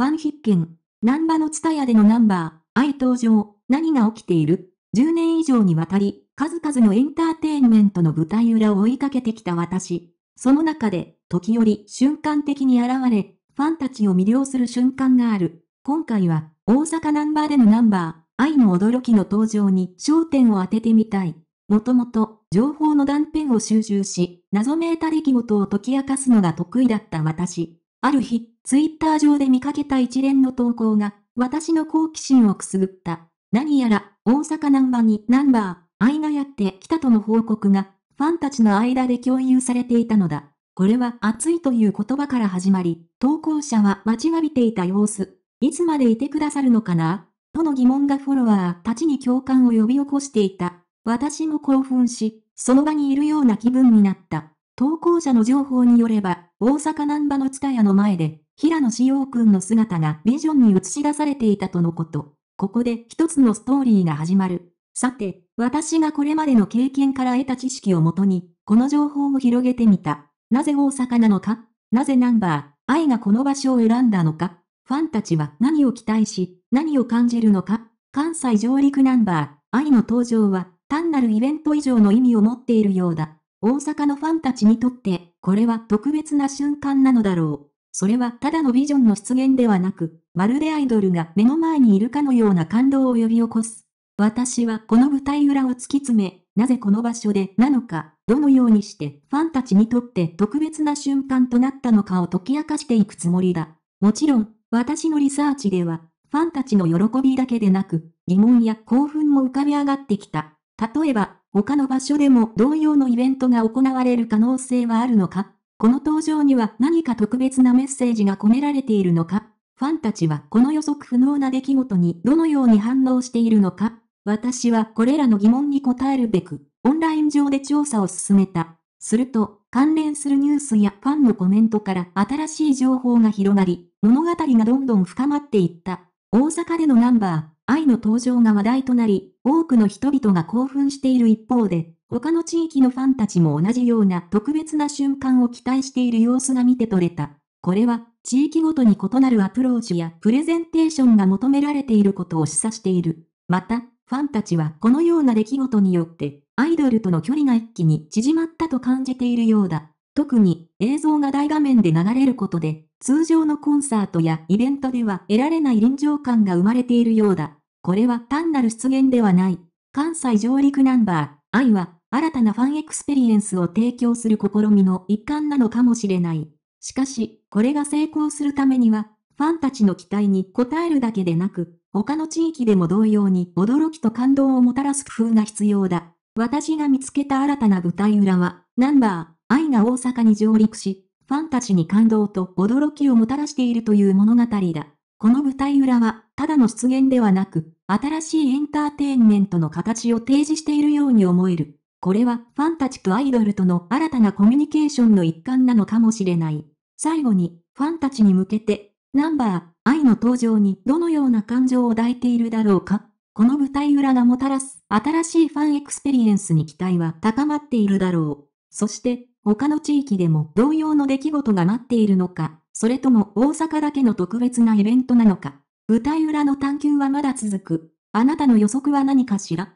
ファン必見。難波のツタヤでのナンバー、愛登場、何が起きている ?10 年以上にわたり、数々のエンターテインメントの舞台裏を追いかけてきた私。その中で、時折瞬間的に現れ、ファンたちを魅了する瞬間がある。今回は、大阪ナンバーでのナンバー、愛の驚きの登場に焦点を当ててみたい。もともと、情報の断片を収集し、謎めいた出来事を解き明かすのが得意だった私。ある日、ツイッター上で見かけた一連の投稿が、私の好奇心をくすぐった。何やら、大阪難波にナンバー、愛がやってきたとの報告が、ファンたちの間で共有されていたのだ。これは熱いという言葉から始まり、投稿者は待ちわびていた様子。いつまでいてくださるのかなとの疑問がフォロワーたちに共感を呼び起こしていた。私も興奮し、その場にいるような気分になった。投稿者の情報によれば、大阪南波の蔦屋の前で、平野志陽君の姿がビジョンに映し出されていたとのこと。ここで一つのストーリーが始まる。さて、私がこれまでの経験から得た知識をもとに、この情報を広げてみた。なぜ大阪なのかなぜナンバー、愛がこの場所を選んだのかファンたちは何を期待し、何を感じるのか関西上陸ナンバー、愛の登場は、単なるイベント以上の意味を持っているようだ。大阪のファンたちにとって、これは特別な瞬間なのだろう。それはただのビジョンの出現ではなく、まるでアイドルが目の前にいるかのような感動を呼び起こす。私はこの舞台裏を突き詰め、なぜこの場所でなのか、どのようにしてファンたちにとって特別な瞬間となったのかを解き明かしていくつもりだ。もちろん、私のリサーチでは、ファンたちの喜びだけでなく、疑問や興奮も浮かび上がってきた。例えば、他の場所でも同様のイベントが行われる可能性はあるのかこの登場には何か特別なメッセージが込められているのかファンたちはこの予測不能な出来事にどのように反応しているのか私はこれらの疑問に答えるべく、オンライン上で調査を進めた。すると、関連するニュースやファンのコメントから新しい情報が広がり、物語がどんどん深まっていった。大阪でのナンバー、愛の登場が話題となり、多くの人々が興奮している一方で、他の地域のファンたちも同じような特別な瞬間を期待している様子が見て取れた。これは、地域ごとに異なるアプローチやプレゼンテーションが求められていることを示唆している。また、ファンたちはこのような出来事によって、アイドルとの距離が一気に縮まったと感じているようだ。特に、映像が大画面で流れることで、通常のコンサートやイベントでは得られない臨場感が生まれているようだ。これは単なる出現ではない。関西上陸ナンバー、愛は、新たなファンエクスペリエンスを提供する試みの一環なのかもしれない。しかし、これが成功するためには、ファンたちの期待に応えるだけでなく、他の地域でも同様に驚きと感動をもたらす工夫が必要だ。私が見つけた新たな舞台裏は、ナンバー、愛が大阪に上陸し、ファンたちに感動と驚きをもたらしているという物語だ。この舞台裏は、ただの出現ではなく、新しいエンターテインメントの形を提示しているように思える。これは、ファンたちとアイドルとの新たなコミュニケーションの一環なのかもしれない。最後に、ファンたちに向けて、ナンバー、愛の登場にどのような感情を抱いているだろうか。この舞台裏がもたらす新しいファンエクスペリエンスに期待は高まっているだろう。そして、他の地域でも同様の出来事が待っているのか、それとも大阪だけの特別なイベントなのか。舞台裏の探求はまだ続く。あなたの予測は何かしら